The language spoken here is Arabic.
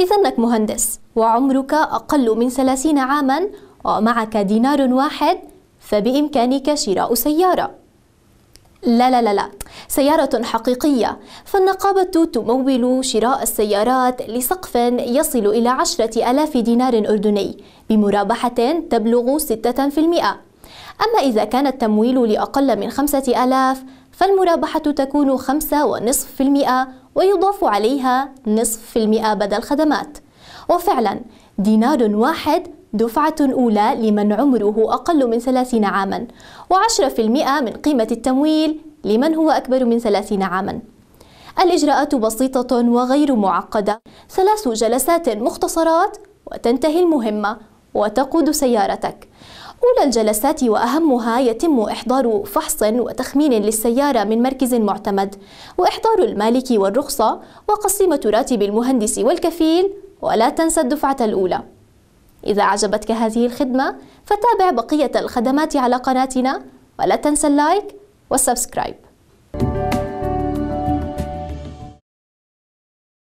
أنك مهندس وعمرك أقل من ثلاثين عاما ومعك دينار واحد فبإمكانك شراء سيارة لا لا لا لا سيارة حقيقية فالنقابة تمول شراء السيارات لسقف يصل إلى عشرة ألاف دينار أردني بمرابحة تبلغ ستة في المئة أما إذا كان التمويل لأقل من خمسة ألاف فالمرابحة تكون خمسة ونصف في المئة ويضاف عليها نصف في المئة بدل خدمات وفعلا دينار واحد دفعة أولى لمن عمره أقل من 30 عاما و10% من قيمة التمويل لمن هو أكبر من 30 عاما الإجراءات بسيطة وغير معقدة ثلاث جلسات مختصرات وتنتهي المهمة وتقود سيارتك أولى الجلسات وأهمها يتم إحضار فحص وتخمين للسيارة من مركز معتمد وإحضار المالك والرخصة وقسيمة راتب المهندس والكفيل ولا تنسى الدفعة الأولى إذا أعجبتك هذه الخدمة فتابع بقية الخدمات على قناتنا ولا تنسى اللايك والسبسكرايب